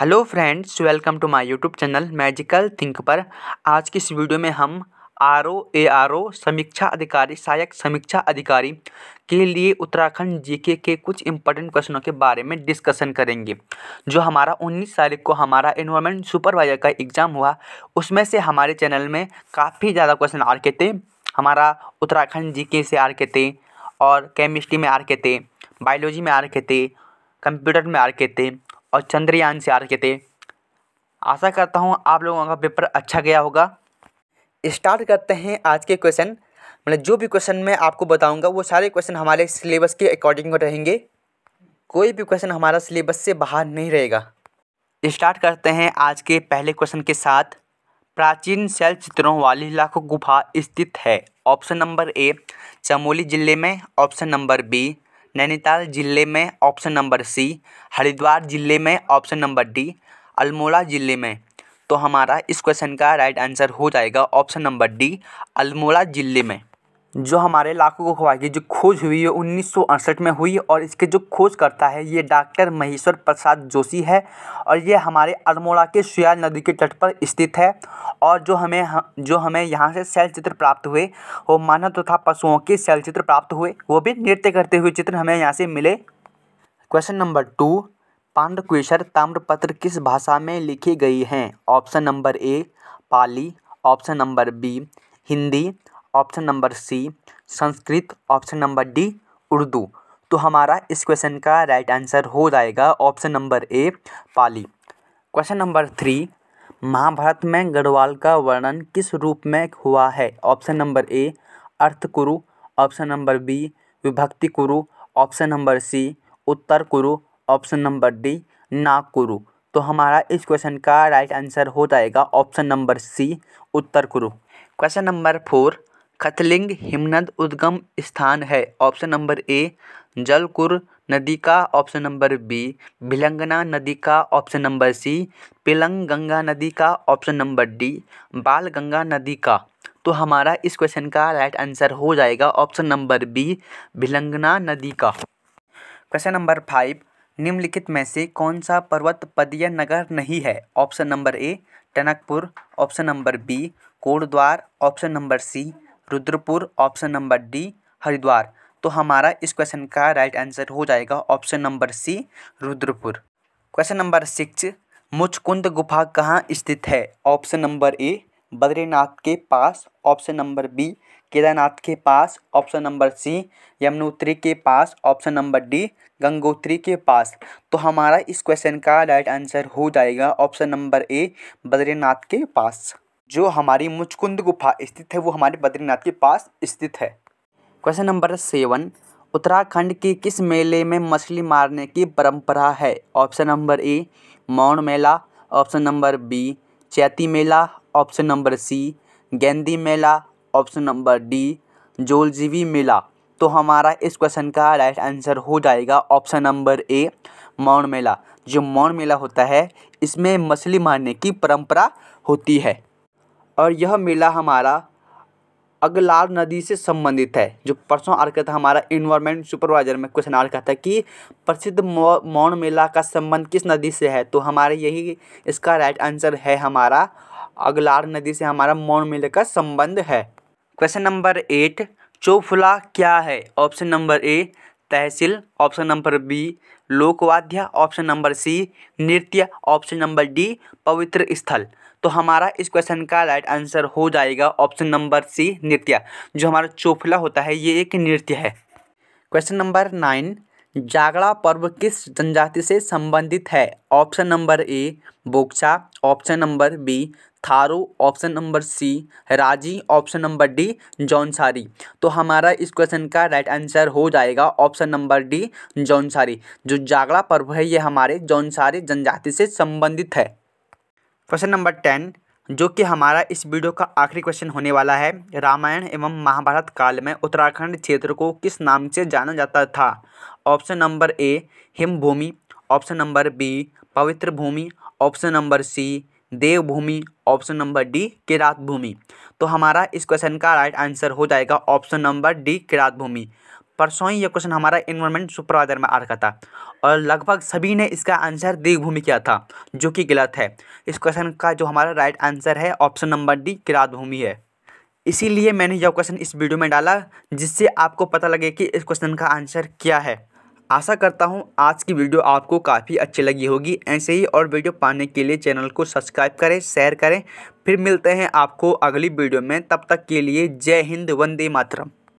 hello friends welcome to my YouTube channel magical think पर आज की इस वीडियो में हम R O A R O समीक्षा अधिकारी सहायक समीक्षा अधिकारी के लिए उत्तराखंड जीके के कुछ इंपॉर्टेंट क्वेश्चनों के बारे में डिस्कशन करेंगे जो हमारा 19 तारीख को हमारा इन्वायरमेंट सुपरवाइजर का एग्ज़ाम हुआ उसमें से हमारे चैनल में काफ़ी ज़्यादा क्वेश्चन आर के थे हमारा उत्तराखंड जी से आर के थे और केमिस्ट्री में आर के थे बायोलॉजी में आर के थे कंप्यूटर में आर के थे और चंद्रयान चार के थे आशा करता हूँ आप लोगों का पेपर अच्छा गया होगा स्टार्ट करते हैं आज के क्वेश्चन मतलब जो भी क्वेश्चन मैं आपको बताऊंगा वो सारे क्वेश्चन हमारे सिलेबस के अकॉर्डिंग रहेंगे कोई भी क्वेश्चन हमारा सिलेबस से बाहर नहीं रहेगा स्टार्ट करते हैं आज के पहले क्वेश्चन के साथ प्राचीन शैल चित्रों वाली लाखों गुफा स्थित है ऑप्शन नंबर ए चमोली जिले में ऑप्शन नंबर बी नैनीताल ज़िले में ऑप्शन नंबर सी हरिद्वार ज़िले में ऑप्शन नंबर डी अल्मोड़ा ज़िले में तो हमारा इस क्वेश्चन का राइट आंसर हो जाएगा ऑप्शन नंबर डी अल्मोड़ा ज़िले में जो हमारे लाखों को की जो खोज हुई है उन्नीस में हुई और इसके जो खोजकर्ता है ये डॉक्टर महेश्वर प्रसाद जोशी है और ये हमारे अल्मोड़ा के सुयाल नदी के तट पर स्थित है और जो हमें जो हमें यहाँ से शैल चित्र प्राप्त हुए वो मानव तथा पशुओं के शैल चित्र प्राप्त हुए वो भी नृत्य करते हुए चित्र हमें यहाँ से मिले क्वेश्चन नंबर टू पांडकुशर ताम्रपत्र किस भाषा में लिखी गई हैं option number A Pali option number B Hindi option number C Sanskrit option number D Urdu तो हमारा इस क्वेश्चन का राइट आंसर हो जाएगा option number A Pali question number three Mahabharata में गढ़वाल का वर्णन किस रूप में हुआ है ऑप्शन नंबर ए अर्थ कुरु ऑप्शन नंबर बी विभक्ति कुरु ऑप्शन नंबर सी उत्तर कुरु ऑप्शन नंबर डी नाग कुरु तो हमारा इस क्वेश्चन का राइट आंसर हो जाएगा ऑप्शन नंबर सी उत्तर कुरु क्वेश्चन नंबर फोर खतलिंग हिमनद उद्गम स्थान है ऑप्शन नंबर ए जलकुर नदी का ऑप्शन नंबर बी भिलंगना नदी का option number C Pilang Ganga नदी का ऑप्शन नंबर डी बाल गंगा नदी का तो हमारा इस क्वेश्चन का राइट आंसर हो जाएगा ऑप्शन नंबर बी भिलंगना नदी का क्वेश्चन नंबर फाइव निम्नलिखित में से कौन सा पर्वत पदीय नगर नहीं है option number A Tanakpur option number B Kotdwar option number C Rudrapur option number D Haridwar तो हमारा इस क्वेश्चन का राइट आंसर हो जाएगा option number C Rudrapur question number six Muchkund गुफा कहाँ स्थित है ऑप्शन नंबर ए बद्रीनाथ के पास ऑप्शन नंबर बी केदारनाथ के पास ऑप्शन नंबर सी यमुनोत्री के पास ऑप्शन नंबर डी गंगोत्री के पास तो हमारा इस क्वेश्चन का राइट आंसर हो जाएगा ऑप्शन नंबर ए बद्रीनाथ के पास जो हमारी मुचकुंद गुफा स्थित है वो हमारे बद्रीनाथ के पास स्थित है क्वेश्चन नंबर सेवन उत्तराखंड के किस मेले में मछली मारने की परंपरा है option number A Maun Mela option number B Chaiti Mela option number C Gendi Mela option number D Jauljibi Mela तो हमारा इस क्वेश्चन का राइट आंसर हो जाएगा ऑप्शन नंबर ए मौन मेला जो मौन मेला होता है इसमें मछली मारने की परंपरा होती है और यह मेला हमारा अगलार नदी से संबंधित है जो परसों आर कहता हमारा इन्वायरमेंट सुपरवाइजर में क्वेश्चन आर कहता है कि प्रसिद्ध मौन मेला का संबंध किस नदी से है तो हमारे यही इसका राइट आंसर है हमारा अगलार नदी से हमारा मौन मेले का संबंध है क्वेश्चन नंबर एट चोफुला क्या है ऑप्शन नंबर ए तहसील ऑप्शन नंबर बी लोकवाद्य ऑप्शन नंबर सी नृत्य ऑप्शन नंबर डी पवित्र स्थल तो हमारा इस क्वेश्चन का राइट आंसर हो जाएगा ऑप्शन नंबर सी नृत्य जो हमारा चोफला होता है ये एक नृत्य है क्वेश्चन नंबर नाइन जागड़ा पर्व किस जनजाति से संबंधित है option number A Boksa option number B Tharu option number C Raji option number D Jaunsari तो हमारा इस क्वेश्चन का राइट आंसर हो जाएगा ऑप्शन नंबर डी जौनसारी जो जागड़ा पर्व है ये हमारे जौनसारी जनजाति से संबंधित है क्वेश्चन नंबर टेन जो कि हमारा इस वीडियो का आखिरी क्वेश्चन होने वाला है रामायण एवं महाभारत काल में उत्तराखंड क्षेत्र को किस नाम से जाना जाता था ऑप्शन नंबर ए हिम भूमि ऑप्शन नंबर बी पवित्र भूमि ऑप्शन नंबर सी देवभूमि ऑप्शन नंबर डी किरात भूमि तो हमारा इस क्वेश्चन का राइट आंसर हो जाएगा ऑप्शन नंबर डी किरात भूमि परसों ही यह क्वेश्चन हमारा इन्वायरमेंट सुपरवाइजर में आ रखा था और लगभग सभी ने इसका आंसर देवभूमि किया था जो कि गलत है इस क्वेश्चन का जो हमारा राइट आंसर है ऑप्शन नंबर डी किरात भूमि है इसीलिए मैंने यह क्वेश्चन इस वीडियो में डाला जिससे आपको पता लगे कि इस क्वेश्चन का आंसर क्या है आशा करता हूँ आज की वीडियो आपको काफ़ी अच्छी लगी होगी ऐसे ही और वीडियो पाने के लिए चैनल को सब्सक्राइब करें शेयर करें फिर मिलते हैं आपको अगली वीडियो में तब तक के लिए जय हिंद वंदे मातरम